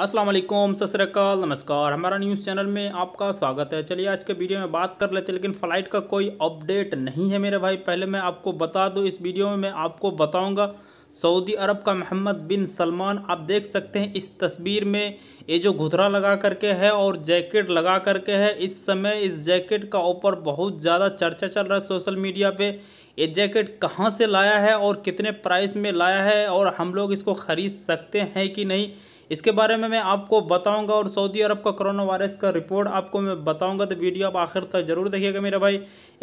अस्सलाम वालेकुम सतरकाल नमस्कार हमारा न्यूज़ चैनल में आपका स्वागत है चलिए आज के वीडियो में बात कर लेते हैं लेकिन फ़्लाइट का कोई अपडेट नहीं है मेरे भाई पहले मैं आपको बता दूँ इस वीडियो में मैं आपको बताऊंगा सऊदी अरब का मोहम्मद बिन सलमान आप देख सकते हैं इस तस्वीर में ये जो घुधरा लगा करके है और जैकेट लगा करके है इस समय इस जैकेट का ऊपर बहुत ज़्यादा चर्चा चल रहा है सोशल मीडिया पे ये जैकेट कहाँ से लाया है और कितने प्राइस में लाया है और हम लोग इसको ख़रीद सकते हैं कि नहीं इसके बारे में मैं आपको बताऊंगा और सऊदी अरब का कोरोना वायरस का रिपोर्ट आपको मैं बताऊंगा तो वीडियो आप आखिर तक ज़रूर देखिएगा मेरा भाई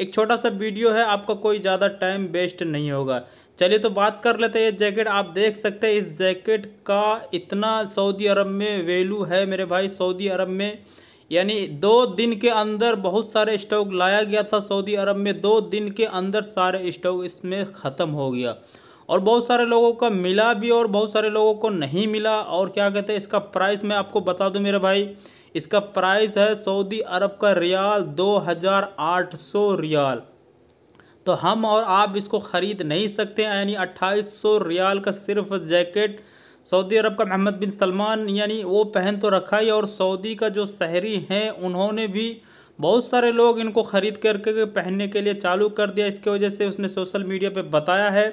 एक छोटा सा वीडियो है आपका कोई ज़्यादा टाइम वेस्ट नहीं होगा चलिए तो बात कर लेते हैं जैकेट आप देख सकते हैं इस जैकेट का इतना सऊदी अरब में वैल्यू है मेरे भाई सऊदी अरब में यानी दो दिन के अंदर बहुत सारे स्टॉक लाया गया था सऊदी अरब में दो दिन के अंदर सारे स्टॉक इसमें ख़त्म हो गया और बहुत सारे लोगों का मिला भी और बहुत सारे लोगों को नहीं मिला और क्या कहते हैं इसका प्राइस मैं आपको बता दूं मेरे भाई इसका प्राइस है सऊदी अरब का रियाल 2800 रियाल तो हम और आप इसको ख़रीद नहीं सकते यानी 2800 रियाल का सिर्फ जैकेट सऊदी अरब का मोहम्मद बिन सलमान यानी वो पहन तो रखा ही और सऊदी का जो शहरी हैं उन्होंने भी बहुत सारे लोग इनको ख़रीद करके पहनने के लिए चालू कर दिया इसके वजह से उसने सोशल मीडिया पे बताया है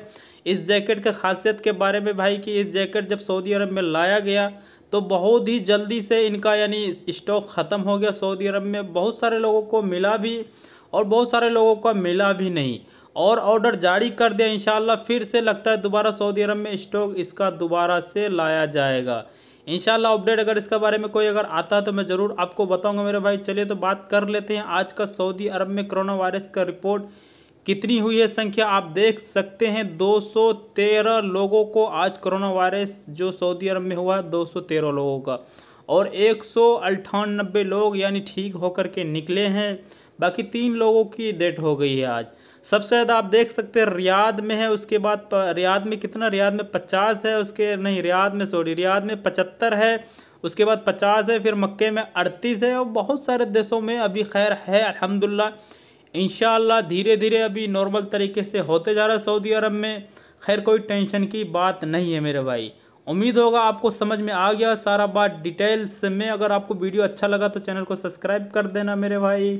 इस जैकेट के खासियत के बारे में भाई कि इस जैकेट जब सऊदी अरब में लाया गया तो बहुत ही जल्दी से इनका यानी स्टॉक ख़त्म हो गया सऊदी अरब में बहुत सारे लोगों को मिला भी और बहुत सारे लोगों को मिला भी नहीं और ऑर्डर जारी कर दिया इन फिर से लगता है दोबारा सऊदी अरब में स्टॉक इसका दोबारा से लाया जाएगा इंशाल्लाह अपडेट अगर इसके बारे में कोई अगर आता है तो मैं ज़रूर आपको बताऊंगा मेरे भाई चलिए तो बात कर लेते हैं आज का सऊदी अरब में कोरोना वायरस का रिपोर्ट कितनी हुई है संख्या आप देख सकते हैं 213 लोगों को आज कोरोना वायरस जो सऊदी अरब में हुआ है 213 लोगों का और एक लोग यानी ठीक होकर के निकले हैं बाकी तीन लोगों की डेथ हो गई है आज सबसे ज़्यादा आप देख सकते हैं रियाद में है उसके बाद रियाद में कितना रियाद में पचास है उसके नहीं रियाद में सॉरी रियाद में पचहत्तर है उसके बाद पचास है फिर मक्के में अड़तीस है और बहुत सारे देशों में अभी खैर है अलहमदिल्ला इन धीरे धीरे अभी नॉर्मल तरीके से होते जा रहा है सऊदी अरब में खैर कोई टेंशन की बात नहीं है मेरे भाई उम्मीद होगा आपको समझ में आ गया सारा बात डिटेल्स में अगर आपको वीडियो अच्छा लगा तो चैनल को सब्सक्राइब कर देना मेरे भाई